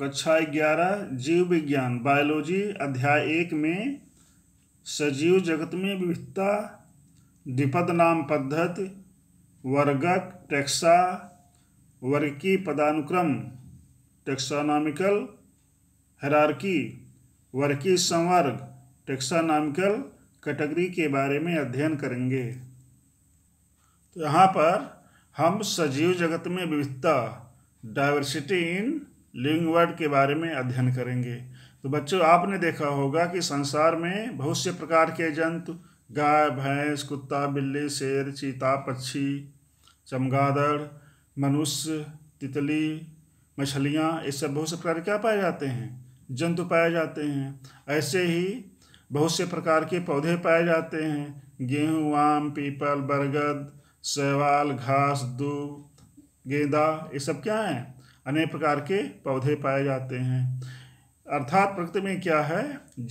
कक्षा ग्यारह जीव विज्ञान बायोलॉजी अध्याय एक में सजीव जगत में विविधता द्विपद नाम पद्धति वर्गक टैक्सा वर्ग की पदानुक्रम टैक्सानॉमिकल हरारकी वर्ग की संवर्ग टैक्सानॉमिकल कैटेगरी के बारे में अध्ययन करेंगे तो यहाँ पर हम सजीव जगत में विविधता डाइवर्सिटी इन लिविंग वर्ड के बारे में अध्ययन करेंगे तो बच्चों आपने देखा होगा कि संसार में बहुत से प्रकार के जंतु गाय भैंस कुत्ता बिल्ली शेर चीता पक्षी चमगादड़ मनुष्य तितली मछलियाँ ये सब बहुत से प्रकार क्या पाए जाते हैं जंतु पाए जाते हैं ऐसे ही बहुत से प्रकार के पौधे पाए जाते हैं गेहूँ आम पीपल बरगद शैवाल घास दूब गेंदा ये सब क्या हैं अनेक प्रकार के पौधे पाए जाते हैं अर्थात प्रकृति में क्या है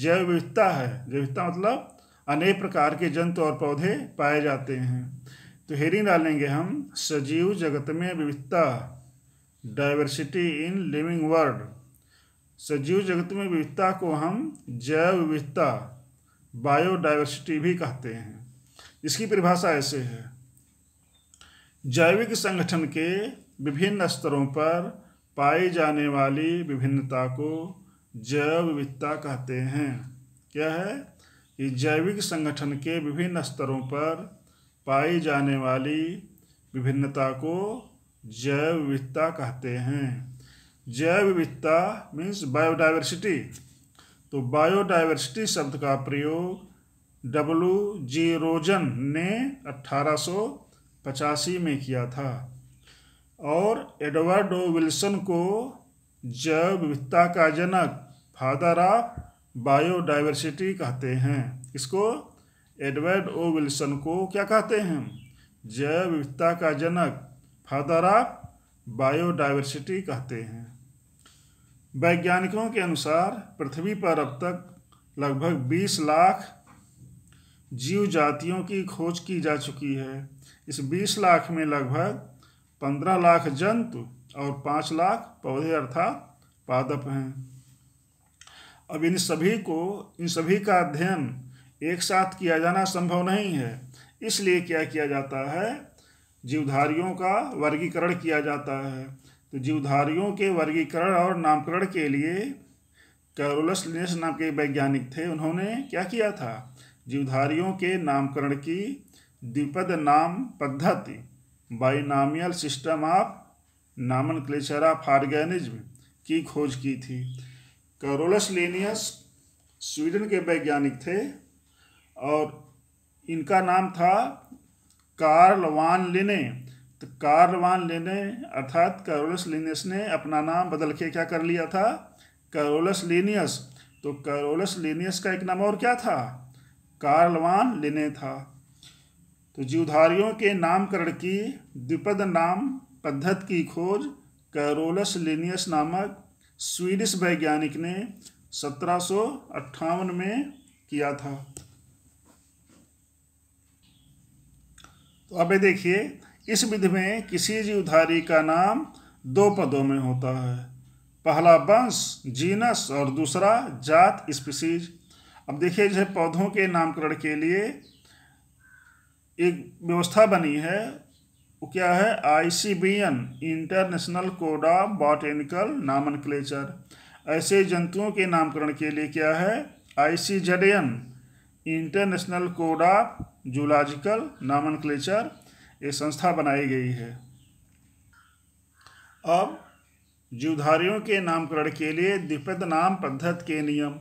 जैव विविधता है जैव विविधता मतलब अनेक प्रकार के जंतु और पौधे पाए जाते हैं तो हेरिंग डालेंगे हम सजीव जगत में विविधता डाइवर्सिटी इन लिविंग वर्ल्ड सजीव जगत में विविधता को हम जैव विविधता बायोडाइवर्सिटी भी कहते हैं इसकी परिभाषा ऐसे है जैविक संगठन के विभिन्न स्तरों पर पाई जाने वाली विभिन्नता को जैव विविधता कहते हैं क्या है कि जैविक संगठन के विभिन्न स्तरों पर पाई जाने वाली विभिन्नता को जैव विविधता कहते हैं जैव विविधता मीन्स बायोडाइवर्सिटी तो बायोडाइवर्सिटी शब्द का प्रयोग डब्लू जी रोजन ने अठारह में किया था और एडवर्ड ओ विल्सन को जैव विविधता का जनक फादर ऑफ बायोडाइवर्सिटी कहते हैं इसको एडवर्ड ओ विल्सन को क्या कहते हैं जैव विविधता का जनक फादर ऑफ बायोडाइवर्सिटी कहते हैं वैज्ञानिकों के अनुसार पृथ्वी पर अब तक लगभग 20 लाख जीव जातियों की खोज की जा चुकी है इस 20 लाख में लगभग पंद्रह लाख जंतु और पाँच लाख पौधे अर्थात पादप हैं अब इन सभी को इन सभी का अध्ययन एक साथ किया जाना संभव नहीं है इसलिए क्या किया जाता है जीवधारियों का वर्गीकरण किया जाता है तो जीवधारियों के वर्गीकरण और नामकरण के लिए कैरोलस लिनेस नाम के वैज्ञानिक थे उन्होंने क्या किया था जीवधारियों के नामकरण की द्विपद नाम पद्धति binomial system of nomenclature of organisms की खोज की थी करोलस लेनियस स्वीडन के वैज्ञानिक थे और इनका नाम था कार्ल वान लिने तो कार्ल वान लेने अर्थात करोलस लेनियस ने अपना नाम बदल के क्या कर लिया था करोलस लीनियस तो करोलस लीनियस का एक नाम और क्या था कार्लवान लेने था तो जीवधारियों के नामकरण की द्विपद नाम पद्धति की खोज कैरोलस लिनियस नामक स्वीडिश वैज्ञानिक ने सत्रह में किया था तो अब देखिए इस विधि में किसी जीवधारी का नाम दो पदों में होता है पहला वंश जीनस और दूसरा जात स्पीसीज अब देखिए जैसे पौधों के नामकरण के लिए एक व्यवस्था बनी है क्या है ICBN International Code of Botanical नामन ऐसे जंतुओं के नामकरण के लिए क्या है I International Code of Zoological नामन ये संस्था बनाई गई है अब जीवधारियों के नामकरण के लिए द्विपद नाम पद्धति के नियम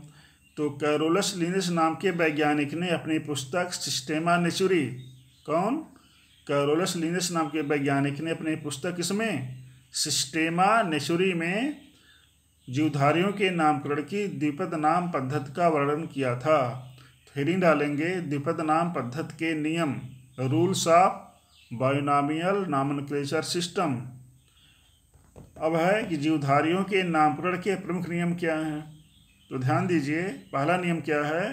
तो कैरोलस लिनिस नाम के वैज्ञानिक ने अपनी पुस्तक सिस्टेमा नेचुरी कौन कैरोलस लिनस नाम के वैज्ञानिक ने अपनी पुस्तक इसमें सिस्टेमा नेशुरी में जीवधारियों के नामकरण की द्विपद नाम पद्धति का वर्णन किया था ही डालेंगे द्विपद नाम पद्धति के नियम rules of binomial nomenclature system अब है कि जीवधारियों के नामकरण के प्रमुख नियम क्या हैं तो ध्यान दीजिए पहला नियम क्या है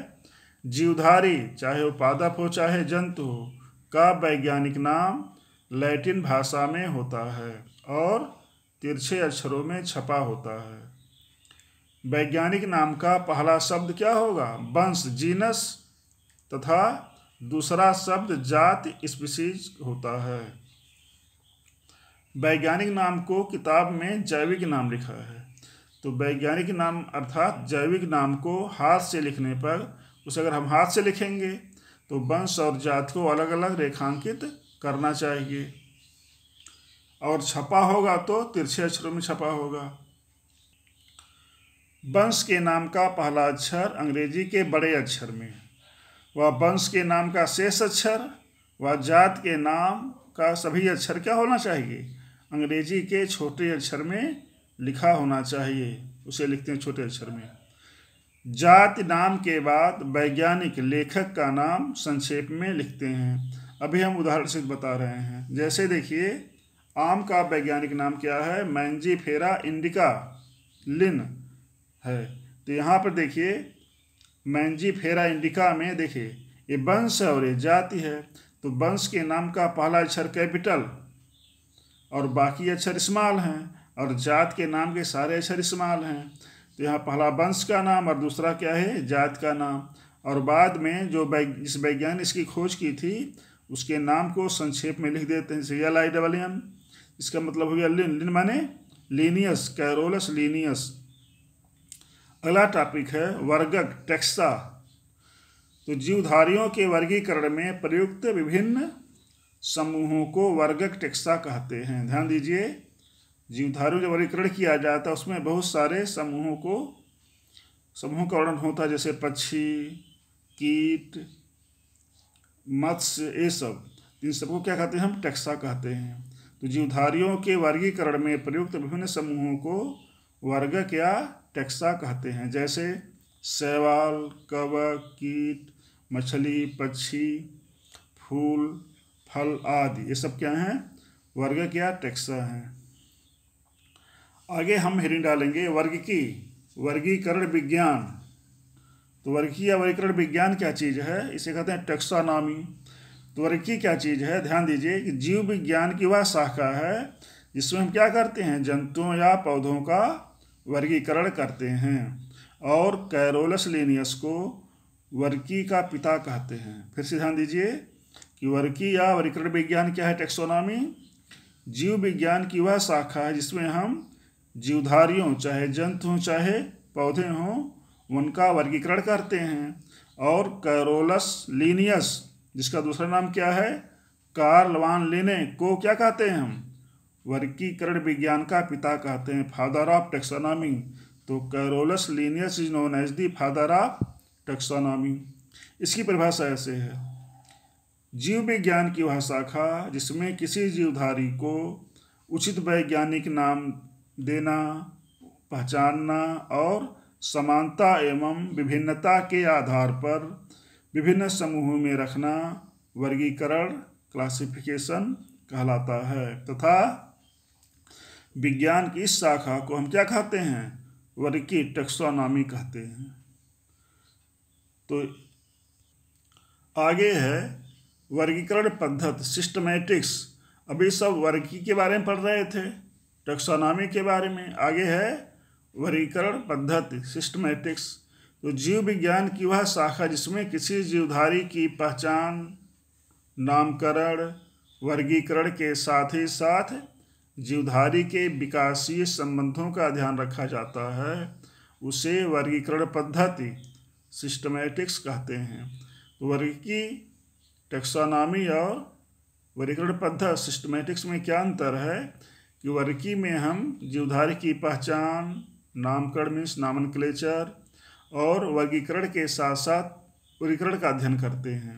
जीवधारी चाहे वो पादप हो चाहे जंतु हो का वैज्ञानिक नाम लैटिन भाषा में होता है और तिरछे अक्षरों में छपा होता है वैज्ञानिक नाम का पहला शब्द क्या होगा वंश जीनस तथा दूसरा शब्द जात स्पीसीज होता है वैज्ञानिक नाम को किताब में जैविक नाम लिखा है तो वैज्ञानिक नाम अर्थात जैविक नाम को हाथ से लिखने पर उसे अगर हम हाथ से लिखेंगे तो वंश और जात को अलग अलग रेखांकित करना चाहिए और छपा होगा तो तिरछे अक्षरों में छपा होगा वंश के नाम का पहला अक्षर अंग्रेजी के बड़े अक्षर में व वंश के नाम का शेष अक्षर व जात के नाम का सभी अक्षर क्या होना चाहिए अंग्रेजी के छोटे अक्षर में लिखा होना चाहिए उसे लिखते हैं छोटे अक्षर में जाति नाम के बाद वैज्ञानिक लेखक का नाम संक्षेप में लिखते हैं अभी हम उदाहरण से बता रहे हैं जैसे देखिए आम का वैज्ञानिक नाम क्या है मैंजी फेरा इंडिका लिन है तो यहाँ पर देखिए मैंजी फेरा इंडिका में देखिए ये वंश है और ये जाति है तो वंश के नाम का पहला अक्षर कैपिटल और बाकी अक्षर स्मॉल हैं और जात के नाम के सारे अक्षर स्मॉल हैं तो यहाँ पहला वंश का नाम और दूसरा क्या है जात का नाम और बाद में जो इस वैज्ञानिक इसकी खोज की थी उसके नाम को संक्षेप में लिख देते हैं जैसे एल आई डबल एम इसका मतलब हो गया लिन लिन माने लीनियस कैरोलस लीनियस अगला टॉपिक है वर्गक टेक्सा तो जीवधारियों के वर्गीकरण में प्रयुक्त विभिन्न समूहों को वर्गक टेक्सा कहते हैं ध्यान दीजिए जीवधारियों जब वर्गीकरण किया जाता है उसमें बहुत सारे समूहों को समूहों का वर्णन होता है जैसे पक्षी कीट मत्स्य ये सब इन सबको क्या कहते हैं हम टैक्सा कहते हैं तो जीवधारियों के वर्गीकरण में प्रयुक्त विभिन्न समूहों को वर्ग या टैक्सा कहते हैं जैसे शैवाल कवक कीट मछली पक्षी फूल फल आदि ये सब क्या हैं वर्ग या टैक्सा हैं आगे हम हेरिंग डालेंगे वर्ग की वर्गीकरण विज्ञान तो वर्गीय वर्गीकरण विज्ञान क्या चीज़ है इसे कहते हैं टक्सानामी तो वर्गीय क्या चीज़ है ध्यान दीजिए कि जीव विज्ञान की वह शाखा है जिसमें हम क्या करते हैं जंतुओं या पौधों का वर्गीकरण करते हैं और कैरोलस लेनियस को वर्की का पिता कहते हैं फिर से ध्यान दीजिए कि वर्की या वर्गीकरण विज्ञान क्या है टेक्सोनॉमी जीव विज्ञान की वह शाखा है जिसमें हम जीवधारियों चाहे जंतु हों चाहे पौधे हों उनका वर्गीकरण करते हैं और कैरोलस लीनियस जिसका दूसरा नाम क्या है कार्लवान लेने को क्या कहते हैं हम वर्गीकरण विज्ञान का पिता कहते हैं फादर ऑफ टेक्सोनॉमी तो Carolus Linnaeus is known as the father of taxonomy इसकी परिभाषा ऐसे है जीव विज्ञान की वह शाखा जिसमें किसी जीवधारी को उचित वैज्ञानिक नाम देना पहचानना और समानता एवं विभिन्नता के आधार पर विभिन्न समूहों में रखना वर्गीकरण क्लासिफिकेशन कहलाता है तथा विज्ञान की इस शाखा को हम क्या कहते हैं वर्गी टेक्सोनॉमी कहते हैं तो आगे है वर्गीकरण पद्धत सिस्टमेटिक्स अभी सब वर्गी के बारे में पढ़ रहे थे टेक्सोनॉमी के बारे में आगे है वर्गीकरण पद्धति सिस्टमेटिक्स तो जीव विज्ञान की वह शाखा जिसमें किसी जीवधारी की पहचान नामकरण वर्गीकरण के साथ ही साथ जीवधारी के विकासीय संबंधों का ध्यान रखा जाता है उसे वर्गीकरण पद्धति सिस्टमेटिक्स कहते हैं तो वर्ग टेक्सोनॉमी और वर्गीकरण पद्धति सिस्टमेटिक्स में क्या अंतर है कि वर्की में हम जीवधारी की पहचान नामकरण मीन्स नामन क्लेचर और वर्गीकरण के साथ साथ वर्गीकरण का अध्ययन करते हैं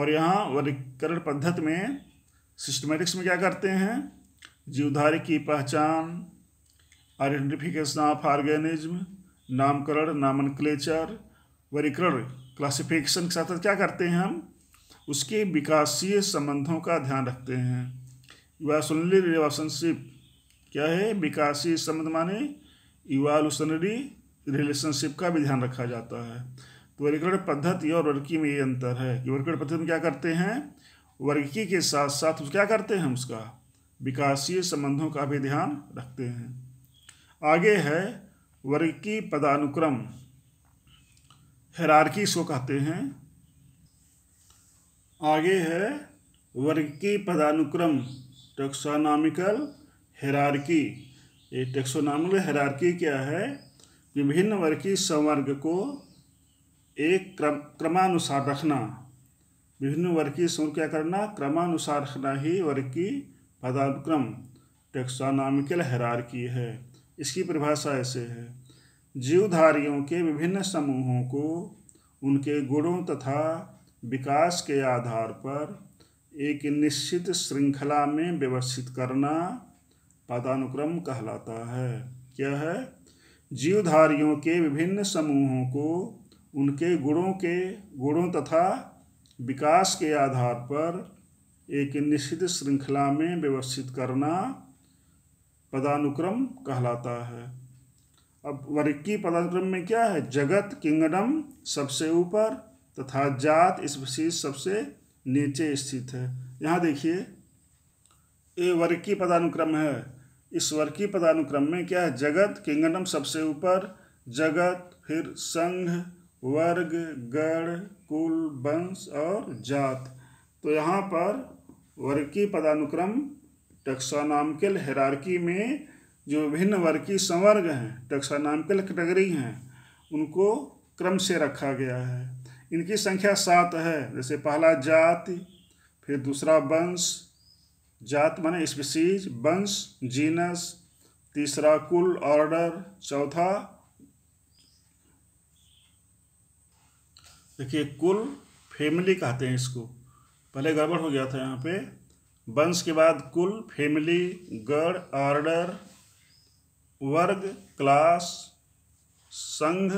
और यहाँ वर्गीकरण पद्धति में सिस्टमेटिक्स में क्या करते हैं जीवधारी की पहचान आइडेंटिफिकेशन ऑफ ऑर्गेनिज्म नामकरण नामन क्लेचर वर्गीकरण क्लासिफिकेशन के साथ साथ क्या करते हैं हम उसके विकासीय संबंधों का ध्यान रखते हैं युवा सुनली रिलेशनशिप क्या है विकासी संबंध माने इवालूशनरी रिलेशनशिप का भी ध्यान रखा जाता है तो वर्गीकरण पद्धति और वर्गी में ये अंतर है कि वर्गीकरण पद्धति में क्या करते हैं वर्गी के साथ साथ उस क्या करते हैं उसका विकासीय संबंधों का भी ध्यान रखते हैं आगे है वर्गी पदानुक्रम हेरारकी इसको कहते हैं आगे है वर्गी पदानुक्रम टेक्सोनॉमिकल हेरारकी ये टेक्सोनॉमिकल हेरारकी क्या है विभिन्न वर्गीय संवर्ग को एक क्रम क्रमानुसार रखना विभिन्न वर्गीय संवर्ग क्या करना क्रमानुसार रखना ही वर्ग की पदानुक्रम टेक्सोनॉमिकल हेरारकी है इसकी परिभाषा ऐसे है जीवधारियों के विभिन्न समूहों को उनके गुणों तथा विकास के आधार पर एक निश्चित श्रृंखला में व्यवस्थित करना पदानुक्रम कहलाता है क्या है जीवधारियों के विभिन्न समूहों को उनके गुणों के गुणों तथा विकास के आधार पर एक निश्चित श्रृंखला में व्यवस्थित करना पदानुक्रम कहलाता है अब वर्गी पदानुक्रम में क्या है जगत किंगडम सबसे ऊपर तथा जात विशेष सबसे नीचे स्थित है यहाँ देखिए ये वर्की पदानुक्रम है इस वर्की पदानुक्रम में क्या है जगत किंगडम सबसे ऊपर जगत फिर संघ वर्ग गढ़ कुल वंश और जात तो यहाँ पर वर्की पदानुक्रम टेक्सानामिकल हेरार्की में जो विभिन्न वर्गी संवर्ग हैं टेक्सानामिकल कैटेगरी हैं उनको क्रम से रखा गया है इनकी संख्या सात है जैसे पहला जाति फिर दूसरा वंश जात माने स्पीसीज वंश जीनस तीसरा कुल ऑर्डर चौथा देखिए कुल फैमिली कहते हैं इसको पहले गड़बड़ हो गया था यहाँ पे वंश के बाद कुल फैमिली गढ़ ऑर्डर वर्ग क्लास संघ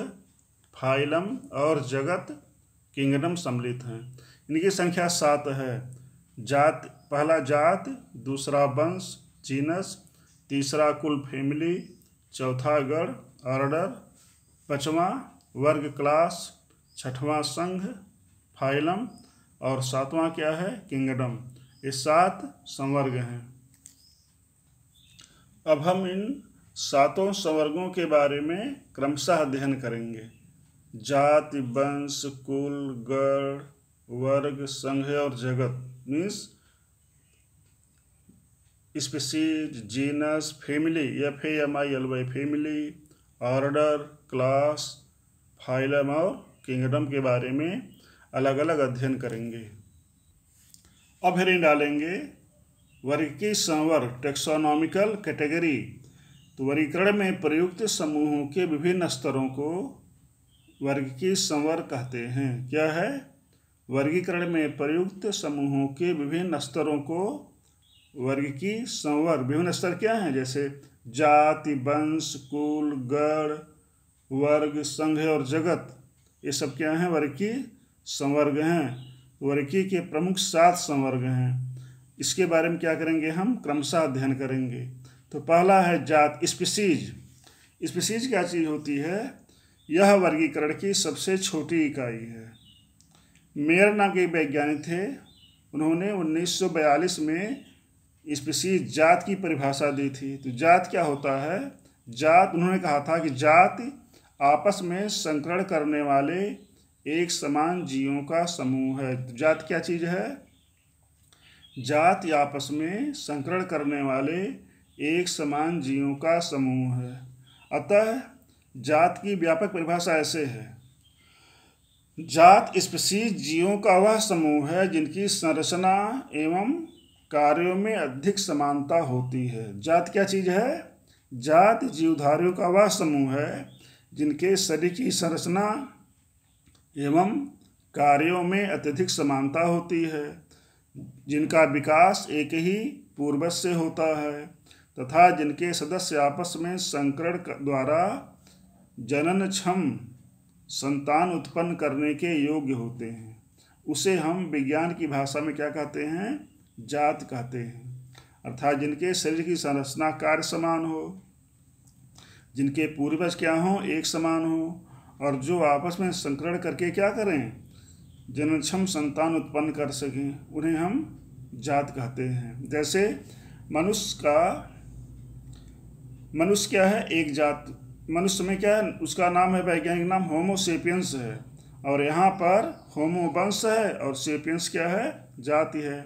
फाइलम और जगत किंगडम सम्मिलित हैं इनकी संख्या सात है जात पहला जात दूसरा वंश जीनस तीसरा कुल फैमिली चौथा गढ़ ऑर्डर पचवा वर्ग क्लास छठवा संघ फाइलम और सातवां क्या है किंगडम ये सात संवर्ग हैं अब हम इन सातों संवर्गों के बारे में क्रमशः अध्ययन करेंगे जाति वंश कुल गण वर्ग संघ और जगत means species genus family F A M I L Y family order class phylum और किंगडम के बारे में अलग अलग अध्ययन करेंगे अब फिर डालेंगे वर्ग की संवर्ग टेक्सोनॉमिकल कैटेगरी तो वर्गीकरण में प्रयुक्त समूहों के विभिन्न स्तरों को वर्ग की संवर कहते हैं क्या है वर्गीकरण में प्रयुक्त समूहों के विभिन्न स्तरों को वर्ग की संवर विभिन्न स्तर क्या हैं जैसे जाति वंश कुल गढ़ वर्ग संघ और जगत ये सब क्या हैं वर्ग की संवर्ग हैं वर्गी के प्रमुख सात संवर्ग हैं इसके बारे में क्या करेंगे हम क्रमशः अध्ययन करेंगे तो पहला है जात स्पीसीज स्पीसीज क्या चीज़ होती है यह वर्गीकरण की सबसे छोटी इकाई है मेयर नाम के वैज्ञानिक थे उन्होंने 1942 में स्पीसीज जात की परिभाषा दी थी तो जात क्या होता है जात उन्होंने कहा था कि जात आपस में संकरण करने वाले एक समान जीवों का समूह है तो जात क्या चीज़ है जात आपस में संकरण करने वाले एक समान जीवों का समूह है अतः जात की व्यापक परिभाषा ऐसे है जात स्पेसी जीवों का वह समूह है जिनकी संरचना एवं कार्यों में अधिक समानता होती है जात क्या चीज़ है जात जीवधारियों का वह समूह है जिनके शरीर की संरचना एवं कार्यों में अत्यधिक समानता होती है जिनका विकास एक ही पूर्वज से होता है तथा जिनके सदस्य आपस में संकरण द्वारा जनन क्षम संतान उत्पन्न करने के योग्य होते हैं उसे हम विज्ञान की भाषा में क्या कहते हैं जात कहते हैं अर्थात जिनके शरीर की संरचना कार्य समान हो जिनके पूर्वज क्या हों एक समान हो और जो आपस में संकरण करके क्या करें जनक्षम संतान उत्पन्न कर सकें उन्हें हम जात कहते हैं जैसे मनुष्य का मनुष्य क्या है एक जात मनुष्य में क्या है उसका नाम है वैज्ञानिक नाम होमोसेपियंस है और यहाँ पर होमोवंश है और सेपियंस क्या है जाति है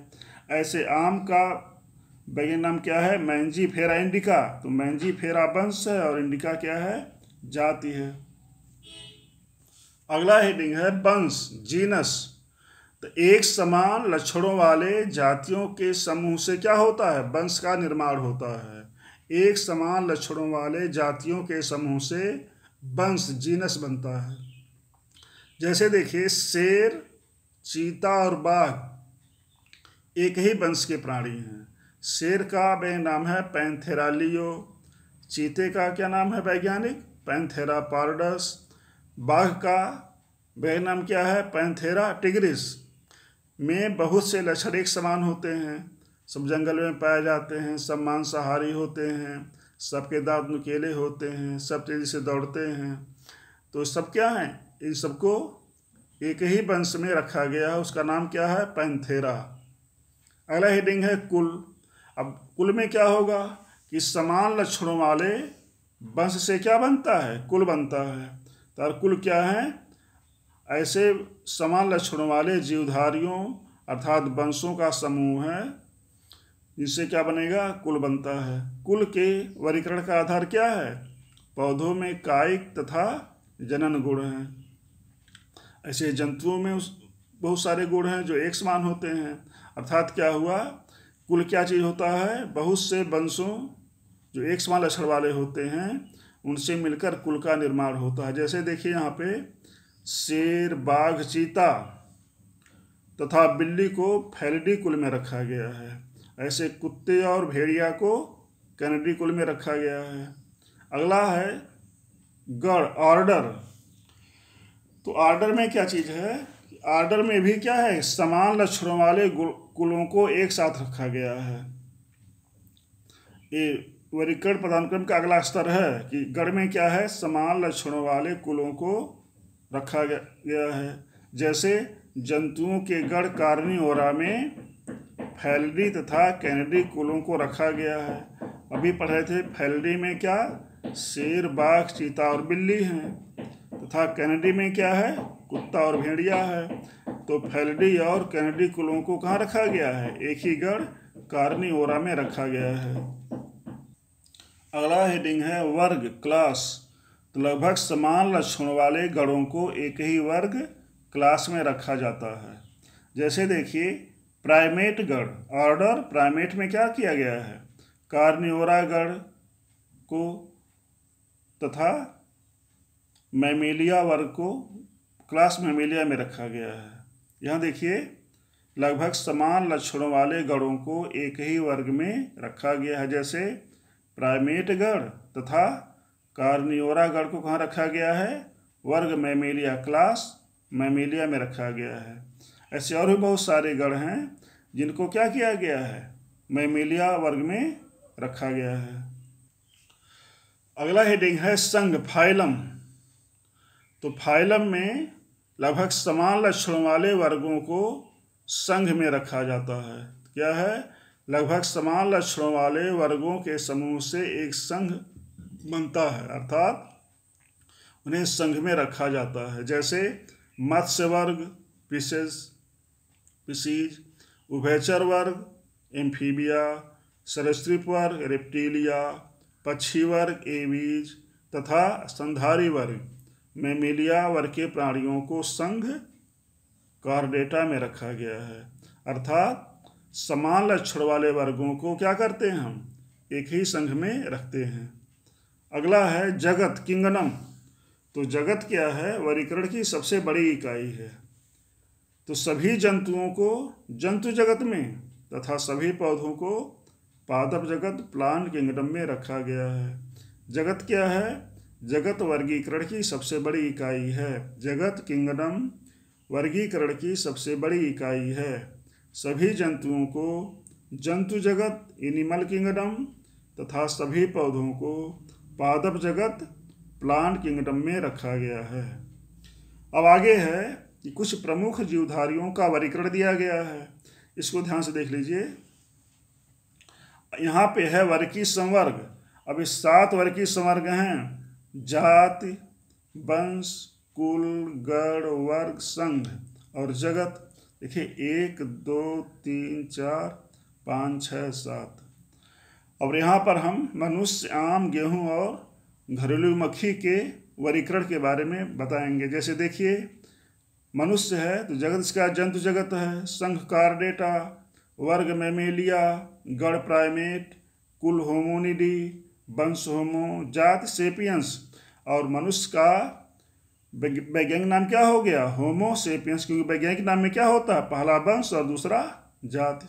ऐसे आम का वैज्ञानिक नाम क्या है मैंजी फेरा इंडिका तो मैंजी फेरा वंश है और इंडिका क्या है जाति है अगला हेडिंग है वंश जीनस तो एक समान लक्षणों वाले जातियों के समूह से क्या होता है वंश का निर्माण होता है एक समान लक्षणों वाले जातियों के समूह से वंश जीनस बनता है जैसे देखिए शेर चीता और बाघ एक ही वंश के प्राणी हैं शेर का वह नाम है पैंथेरालियो चीते का क्या नाम है वैज्ञानिक पैंथेरा पार्डस बाघ का वह नाम क्या है पैंथेरा टिग्रिस में बहुत से लक्षण एक समान होते हैं सब जंगल में पाए जाते हैं सब मांसाहारी होते हैं सबके दांत नुकेले होते हैं सब तेज़ी से दौड़ते हैं तो सब क्या हैं इन सबको एक ही वंश में रखा गया है उसका नाम क्या है पैंथेरा अगला हेडिंग है कुल अब कुल में क्या होगा कि समान लक्षणों वाले वंश से क्या बनता है कुल बनता है तो कुल क्या है ऐसे समान लक्षणों वाले जीवधारियों अर्थात वंशों का समूह है इससे क्या बनेगा कुल बनता है कुल के वर्गीकरण का आधार क्या है पौधों में कायिक तथा जनन गुण हैं ऐसे जंतुओं में उस बहुत सारे गुण हैं जो एक समान होते हैं अर्थात क्या हुआ कुल क्या चीज़ होता है बहुत से वंशों जो एक समान लक्षण वाले होते हैं उनसे मिलकर कुल का निर्माण होता है जैसे देखिए यहाँ पे शेर बाघ चीता तथा बिल्ली को फैलडी कुल में रखा गया है ऐसे कुत्ते और भेड़िया को कैनेडी कुल में रखा गया है अगला है गढ़ ऑर्डर तो ऑर्डर में क्या चीज़ है ऑर्डर में भी क्या है समान लक्षणों वाले कुलों को एक साथ रखा गया है ये वर्गीकरण पदानुक्रम का अगला स्तर है कि गढ़ में क्या है समान लक्षणों वाले कुलों को रखा गया है जैसे जंतुओं के गढ़ कारणी ओरा में फैलरी तथा कैनरी कुलों को रखा गया है अभी पढ़ रहे थे फैलरी में क्या शेर बाघ चीता और बिल्ली हैं तथा कैनडी में क्या है कुत्ता और भेड़िया है तो फैलरी और कैनेडी कुलों को कहाँ रखा गया है एक ही गढ़ कार्नियोरा में रखा गया है अगला हेडिंग है वर्ग क्लास तो लगभग समान लक्षणों वाले गढ़ों को एक ही वर्ग क्लास में रखा जाता है जैसे देखिए प्राइमेट गण ऑर्डर प्राइमेट में क्या किया गया है कार्नियोरा गण को तथा मेमेलिया वर्ग को क्लास मेमेलिया में रखा गया है यहाँ देखिए लगभग समान लक्षणों वाले गणों को एक ही वर्ग में रखा गया है जैसे प्राइमेट गण तथा कार्नियोरा गण को कहाँ रखा गया है वर्ग मेमेलिया क्लास मेमेलिया में रखा गया है ऐसे और भी बहुत सारे गढ़ हैं जिनको क्या किया गया है मैमिलिया वर्ग में रखा गया है अगला हेडिंग है संघ फाइलम तो फाइलम में लगभग समान लक्षणों वाले वर्गों को संघ में रखा जाता है क्या है लगभग समान लक्षणों वाले वर्गों के समूह से एक संघ बनता है अर्थात उन्हें संघ में रखा जाता है जैसे मत्स्य वर्ग विशेष स्पीसीज उभयचर वर्ग एम्फीबिया सरस्त्रिप वर्ग रेप्टीलिया पक्षी वर्ग एवीज तथा संधारी वर्ग मेमिलिया वर्ग के प्राणियों को संघ कारडेटा में रखा गया है अर्थात समान लक्षण वाले वर्गों को क्या करते हैं हम एक ही संघ में रखते हैं अगला है जगत किंगनम तो जगत क्या है वर्गीकरण की सबसे बड़ी इकाई है तो सभी जंतुओं को जंतु जगत में तथा सभी पौधों को पादप जगत प्लांट किंगडम में रखा गया है जगत क्या है जगत वर्गीकरण की सबसे बड़ी इकाई है जगत किंगडम वर्गीकरण की सबसे बड़ी इकाई है सभी जंतुओं को जंतु जगत एनिमल किंगडम तथा सभी पौधों को पादप जगत प्लांट किंगडम में रखा गया है अब आगे है कि कुछ प्रमुख जीवधारियों का वर्गीकरण दिया गया है इसको ध्यान से देख लीजिए यहाँ पे है वर्गीय संवर्ग अब इस सात वर्गीय संवर्ग हैं जाति वंश कुल गढ़ वर्ग संघ और जगत देखिए एक दो तीन चार पाँच छः सात और यहाँ पर हम मनुष्य आम गेहूं और घरेलू मक्खी के वर्गीकरण के बारे में बताएंगे जैसे देखिए मनुष्य है तो जगत इसका जंतु जगत है संघ कार्डेटा वर्ग मेमेलिया गढ़ प्राइमेट कुल होमोनिडी वंश होमो जात सेपियंस और मनुष्य का वैज्ञानिक नाम क्या हो गया होमो सेपियंस क्योंकि वैज्ञानिक नाम में क्या होता है पहला वंश और दूसरा जात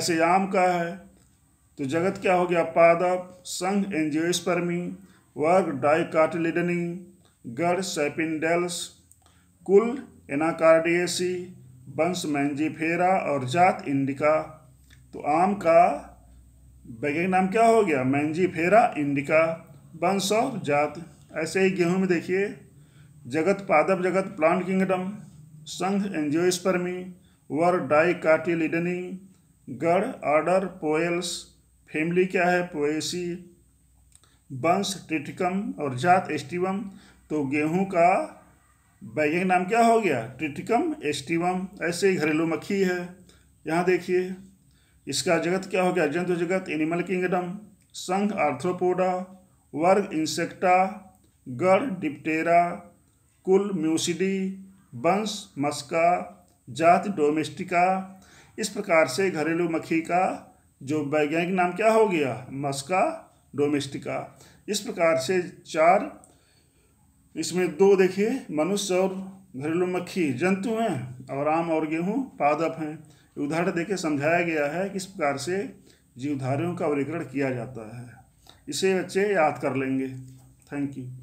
ऐसे आम का है तो जगत क्या हो गया पादप संघ एंजियोस्पर्मी वर्ग डाइकाटिलिडनी गढ़ सेपिनडेल्स कुल एनाकार्डियसी वंश मैंजीफेरा और जात इंडिका तो आम का वैज्ञानिक नाम क्या हो गया मैंजीफेरा इंडिका वंश और जात ऐसे ही गेहूं में देखिए जगत पादप जगत प्लांट किंगडम संघ एंजियोस्पर्मी वर डाई काटिलिडनी गढ़ आर्डर पोएल्स फैमिली क्या है पोएसी वंश ट्रिटिकम और जात एस्टिवम तो गेहूं का वैज्ञानिक नाम क्या हो गया ट्रिटिकम एस्टिवम ऐसे ही घरेलू मक्खी है यहाँ देखिए इसका जगत क्या हो गया जंतु जगत एनिमल किंगडम संघ आर्थ्रोपोडा वर्ग इंसेक्टा गढ़ डिप्टेरा कुल म्यूसिडी वंश मस्का जात डोमेस्टिका इस प्रकार से घरेलू मक्खी का जो वैज्ञानिक नाम क्या हो गया मस्का डोमेस्टिका इस प्रकार से चार इसमें दो देखिए मनुष्य और घरेलू मक्खी जंतु हैं और आम और गेहूं पादप हैं उदाहरण देखिए समझाया गया है किस प्रकार से जीवधारियों का वर्गीकरण किया जाता है इसे बच्चे याद कर लेंगे थैंक यू